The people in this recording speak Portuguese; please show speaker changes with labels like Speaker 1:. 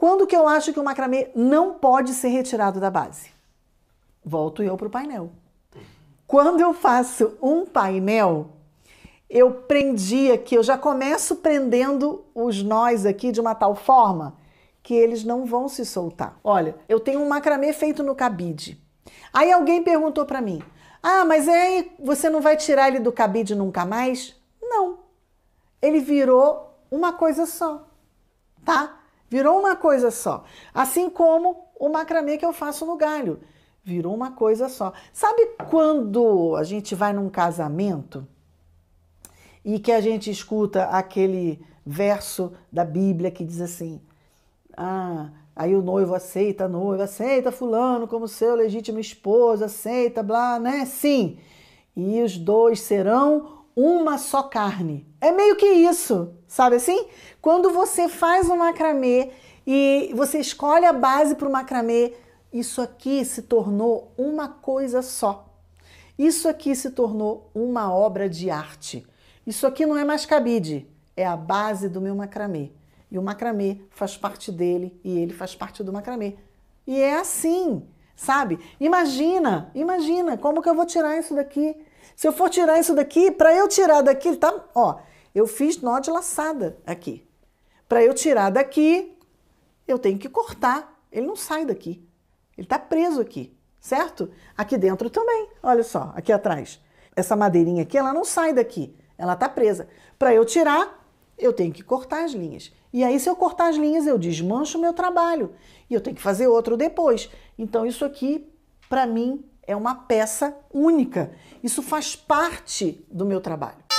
Speaker 1: Quando que eu acho que o macramê não pode ser retirado da base? Volto eu para o painel. Quando eu faço um painel, eu prendi aqui, eu já começo prendendo os nós aqui de uma tal forma que eles não vão se soltar. Olha, eu tenho um macramê feito no cabide. Aí alguém perguntou para mim: "Ah, mas aí é, você não vai tirar ele do cabide nunca mais?" Não. Ele virou uma coisa só. Tá? Virou uma coisa só. Assim como o macramê que eu faço no galho. Virou uma coisa só. Sabe quando a gente vai num casamento e que a gente escuta aquele verso da Bíblia que diz assim: Ah, aí o noivo aceita a noiva, aceita Fulano como seu legítimo esposo, aceita, blá, né? Sim. E os dois serão uma só carne. É meio que isso, sabe assim? Quando você faz um macramê e você escolhe a base para o macramê, isso aqui se tornou uma coisa só. Isso aqui se tornou uma obra de arte. Isso aqui não é mais cabide, é a base do meu macramê. E o macramê faz parte dele e ele faz parte do macramê. E é assim, sabe? Imagina, imagina como que eu vou tirar isso daqui se eu for tirar isso daqui, para eu tirar daqui, ele tá, ó, eu fiz nó de laçada aqui. Para eu tirar daqui, eu tenho que cortar. Ele não sai daqui. Ele está preso aqui, certo? Aqui dentro também. Olha só, aqui atrás. Essa madeirinha aqui, ela não sai daqui. Ela está presa. Para eu tirar, eu tenho que cortar as linhas. E aí, se eu cortar as linhas, eu desmancho o meu trabalho. E eu tenho que fazer outro depois. Então, isso aqui, para mim, é uma peça única. Isso faz parte do meu trabalho.